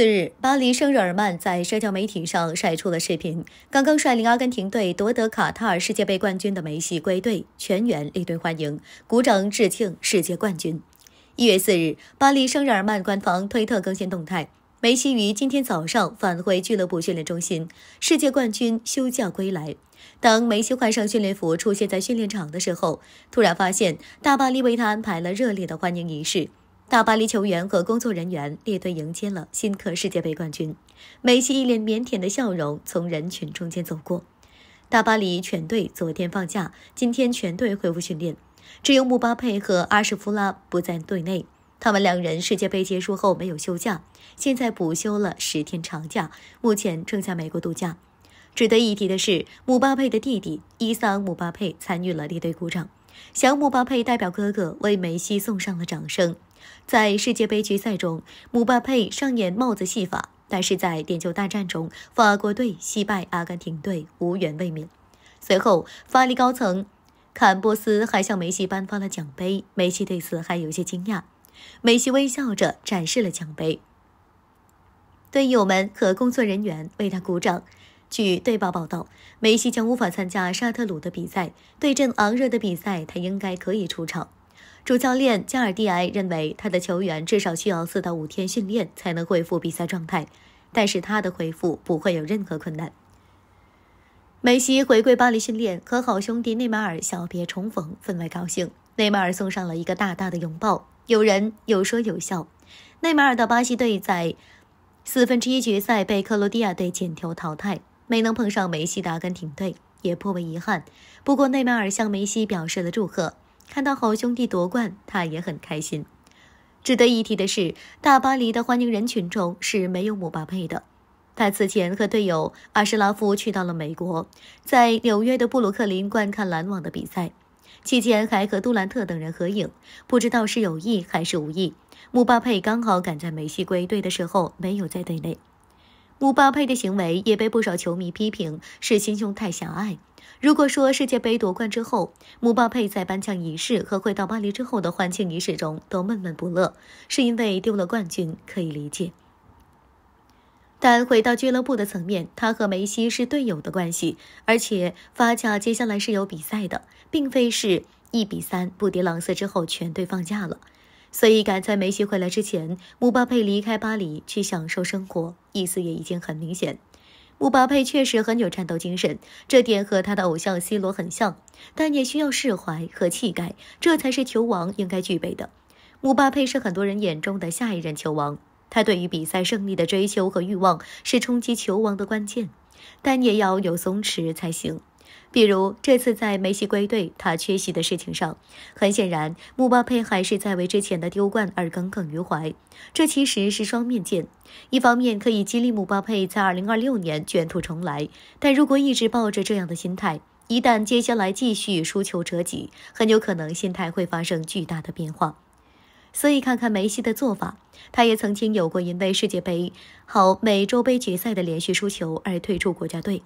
次日，巴黎圣日耳曼在社交媒体上晒出了视频：刚刚率领阿根廷队夺得卡塔尔世界杯冠军的梅西归队，全员列队欢迎，鼓掌致敬世界冠军。一月四日，巴黎圣日耳曼官方推特更新动态：梅西于今天早上返回俱乐部训练中心，世界冠军休假归来。当梅西换上训练服出现在训练场的时候，突然发现大巴黎为他安排了热烈的欢迎仪式。大巴黎球员和工作人员列队迎接了新科世界杯冠军，梅西一脸腼腆的笑容从人群中间走过。大巴黎全队昨天放假，今天全队恢复训练，只有姆巴佩和阿什夫拉不在队内。他们两人世界杯结束后没有休假，现在补休了十天长假，目前正在美国度假。值得一提的是，姆巴佩的弟弟伊桑·姆巴佩参与了列队鼓掌，小姆巴佩代表哥哥为梅西送上了掌声。在世界杯决赛中，姆巴佩上演帽子戏法，但是在点球大战中，法国队惜败阿根廷队，无缘卫冕。随后，法利高层坎波斯还向梅西颁发了奖杯，梅西对此还有些惊讶。梅西微笑着展示了奖杯，队友们和工作人员为他鼓掌。据《队报》报道，梅西将无法参加沙特鲁的比赛，对阵昂热的比赛，他应该可以出场。主教练加尔蒂埃认为，他的球员至少需要四到五天训练才能恢复比赛状态，但是他的恢复不会有任何困难。梅西回归巴黎训练，和好兄弟内马尔小别重逢，分外高兴。内马尔送上了一个大大的拥抱，有人有说有笑。内马尔的巴西队在四分之一决赛被克罗地亚队捡球淘汰，没能碰上梅西阿根廷队，也颇为遗憾。不过内马尔向梅西表示了祝贺。看到好兄弟夺冠，他也很开心。值得一提的是，大巴黎的欢迎人群中是没有姆巴佩的。他此前和队友阿什拉夫去到了美国，在纽约的布鲁克林观看篮网的比赛，期间还和杜兰特等人合影。不知道是有意还是无意，姆巴佩刚好赶在梅西归队的时候没有在队内。姆巴佩的行为也被不少球迷批评是心胸太狭隘。如果说世界杯夺冠之后，姆巴佩在颁奖仪式和回到巴黎之后的欢庆仪式中都闷闷不乐，是因为丢了冠军，可以理解。但回到俱乐部的层面，他和梅西是队友的关系，而且发卡接下来是有比赛的，并非是一比三不敌朗斯之后全队放假了。所以，赶在梅西回来之前，姆巴佩离开巴黎去享受生活，意思也已经很明显。姆巴佩确实很有战斗精神，这点和他的偶像 C 罗很像，但也需要释怀和气概，这才是球王应该具备的。姆巴佩是很多人眼中的下一任球王，他对于比赛胜利的追求和欲望是冲击球王的关键，但也要有松弛才行。比如这次在梅西归队他缺席的事情上，很显然穆巴佩还是在为之前的丢冠而耿耿于怀。这其实是双面剑，一方面可以激励穆巴佩在2026年卷土重来，但如果一直抱着这样的心态，一旦接下来继续输球折戟，很有可能心态会发生巨大的变化。所以，看看梅西的做法，他也曾经有过因为世界杯和美洲杯决赛的连续输球而退出国家队。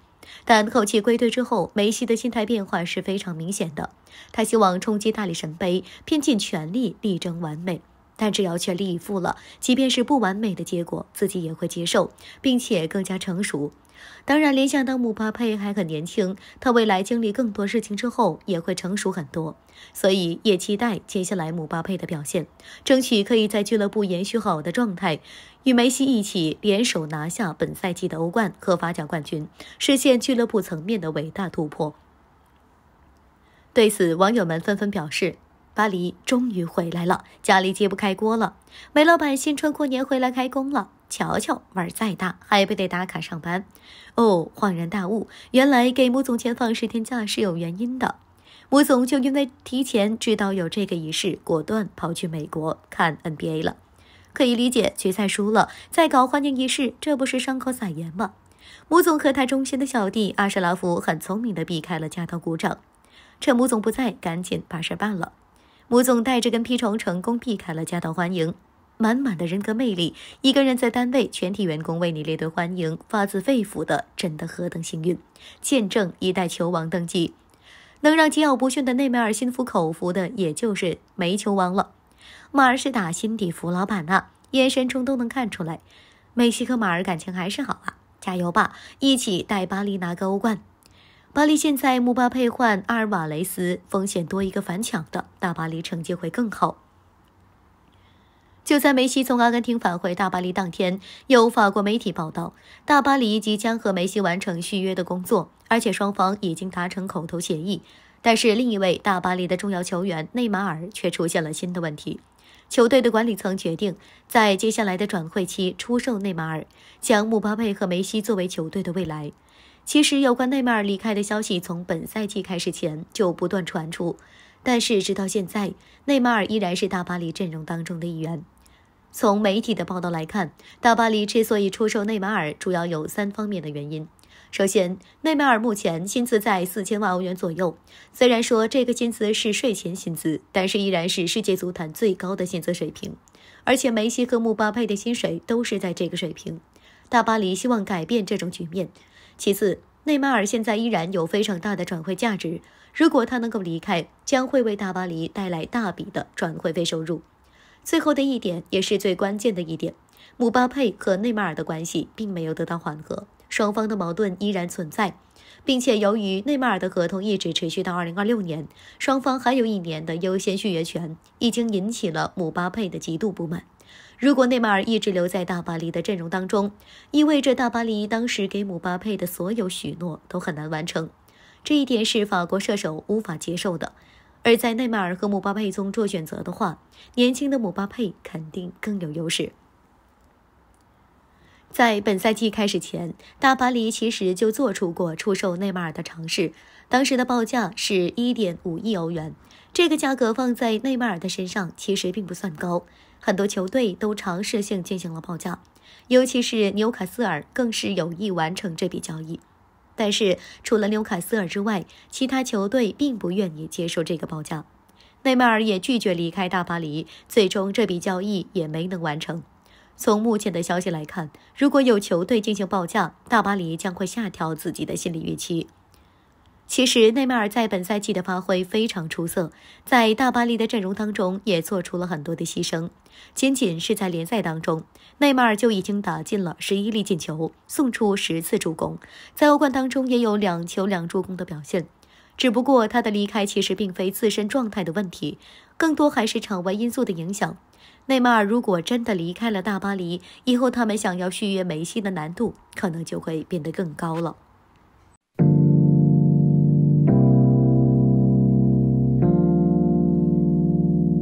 但后期归队之后，梅西的心态变化是非常明显的。他希望冲击大力神杯，拼尽全力力争完美。但只要全力以赴了，即便是不完美的结果，自己也会接受，并且更加成熟。当然，联想到姆巴佩还很年轻，他未来经历更多事情之后也会成熟很多，所以也期待接下来姆巴佩的表现，争取可以在俱乐部延续好的状态，与梅西一起联手拿下本赛季的欧冠和法甲冠军，实现俱乐部层面的伟大突破。对此，网友们纷纷表示：“巴黎终于回来了，家里揭不开锅了，梅老板新春过年回来开工了。”瞧瞧，玩再大还不得打卡上班？哦，恍然大悟，原来给穆总前放十天假是有原因的。穆总就因为提前知道有这个仪式，果断跑去美国看 NBA 了。可以理解，决赛输了再搞欢迎仪式，这不是伤口撒盐吗？穆总和他忠心的小弟阿什拉夫很聪明的避开了加道鼓掌，趁穆总不在，赶紧把事办了。穆总带着跟屁虫成功避开了夹道欢迎。满满的人格魅力，一个人在单位，全体员工为你列队欢迎，发自肺腑的，真的何等幸运！见证一代球王登基，能让桀骜不驯的内梅尔心服口服的，也就是煤球王了。马尔是打心底服老板呐，眼神中都能看出来。梅西和马尔感情还是好啊，加油吧，一起带巴黎拿个欧冠。巴黎现在姆巴佩换阿尔瓦雷斯，风险多一个反抢的，大巴黎成绩会更好。就在梅西从阿根廷返回大巴黎当天，有法国媒体报道，大巴黎即将和梅西完成续约的工作，而且双方已经达成口头协议。但是，另一位大巴黎的重要球员内马尔却出现了新的问题，球队的管理层决定在接下来的转会期出售内马尔，将姆巴佩和梅西作为球队的未来。其实，有关内马尔离开的消息从本赛季开始前就不断传出，但是直到现在，内马尔依然是大巴黎阵容当中的一员。从媒体的报道来看，大巴黎之所以出售内马尔，主要有三方面的原因。首先，内马尔目前薪资在四千万欧元左右，虽然说这个薪资是税前薪资，但是依然是世界足坛最高的薪资水平。而且梅西和姆巴佩的薪水都是在这个水平。大巴黎希望改变这种局面。其次，内马尔现在依然有非常大的转会价值，如果他能够离开，将会为大巴黎带来大笔的转会费收入。最后的一点，也是最关键的一点，姆巴佩和内马尔的关系并没有得到缓和，双方的矛盾依然存在，并且由于内马尔的合同一直持续到二零二六年，双方还有一年的优先续约权，已经引起了姆巴佩的极度不满。如果内马尔一直留在大巴黎的阵容当中，意味着大巴黎当时给姆巴佩的所有许诺都很难完成，这一点是法国射手无法接受的。而在内马尔和姆巴佩中做选择的话，年轻的姆巴佩肯定更有优势。在本赛季开始前，大巴黎其实就做出过出售内马尔的尝试，当时的报价是一点五亿欧元。这个价格放在内马尔的身上其实并不算高，很多球队都尝试性进行了报价，尤其是纽卡斯尔更是有意完成这笔交易。但是除了纽卡斯尔之外，其他球队并不愿意接受这个报价。内马尔也拒绝离开大巴黎，最终这笔交易也没能完成。从目前的消息来看，如果有球队进行报价，大巴黎将会下调自己的心理预期。其实内马尔在本赛季的发挥非常出色，在大巴黎的阵容当中也做出了很多的牺牲。仅仅是在联赛当中，内马尔就已经打进了十一粒进球，送出十次助攻，在欧冠当中也有两球两助攻的表现。只不过他的离开其实并非自身状态的问题，更多还是场外因素的影响。内马尔如果真的离开了大巴黎，以后他们想要续约梅西的难度可能就会变得更高了。